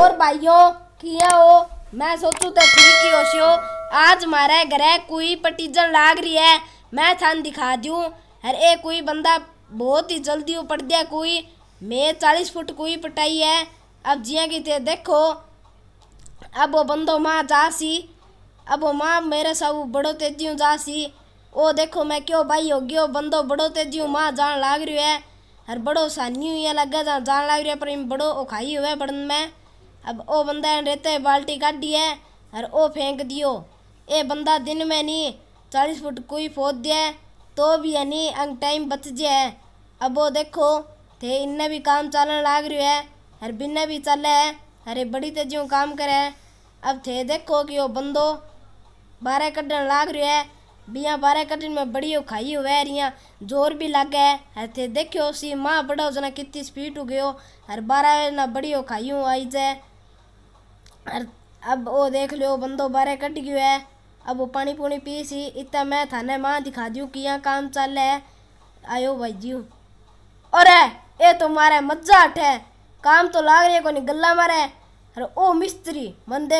और भाइयों किया हो मैं सोचू तो ठीक ही होशियो आज मारे ग्रह कोई पटीजन लाग रही है मैं थान दिखा दू हर एक कोई बंदा बहुत ही जल्दी पड़ दिया कोई मैं चालीस फुट कोई पटाई है अब जिया की ते देखो अब वो बंदो माँ सी अब वो माँ मेरे सब बड़ो तेजी सी ओ देखो मैं क्यों भाई हो गयो बंदो बड़ो तेजी माँ जान लाग रही है हर बड़ो सानी हुई है लगा जान लाग रही है पर इन बड़ो ओखाई हुआ है बड़न में अब ओ बंदा रेत बाल्टी काटी है और ओ फेंक दियो ए बंदा दिन में नहीं चालीस फुट कोई फोद दिया तो भी है नहीं अंग टाइम बच जाए अब वो देखो थे इनने भी काम चलन लाग रही है हर बिन्ने भी चले है अरे बड़ी तेजियों काम करे अब थे देखो कि वो बंदो बारह कटन लाग रही है बिया बारह कटन में बड़ी हो खाई हुए रिया जोर भी लागे है हर थे देखो सी माँ बड़ा उसने कितनी स्पीड हो गयो हर बारह ना बड़ी खाई हो आई जाए अर अब वो देख लियो बंदो बारे कट गयो है अब वो पानी पुणी पी सी इतना मैं थाने माँ दिखा दू कि यहाँ काम चल रहा है आयो भाई जी अरे ये तो मारे मजा हट काम तो लाग रही है कोनी गल्ला मारे अरे ओ मिस्त्री मन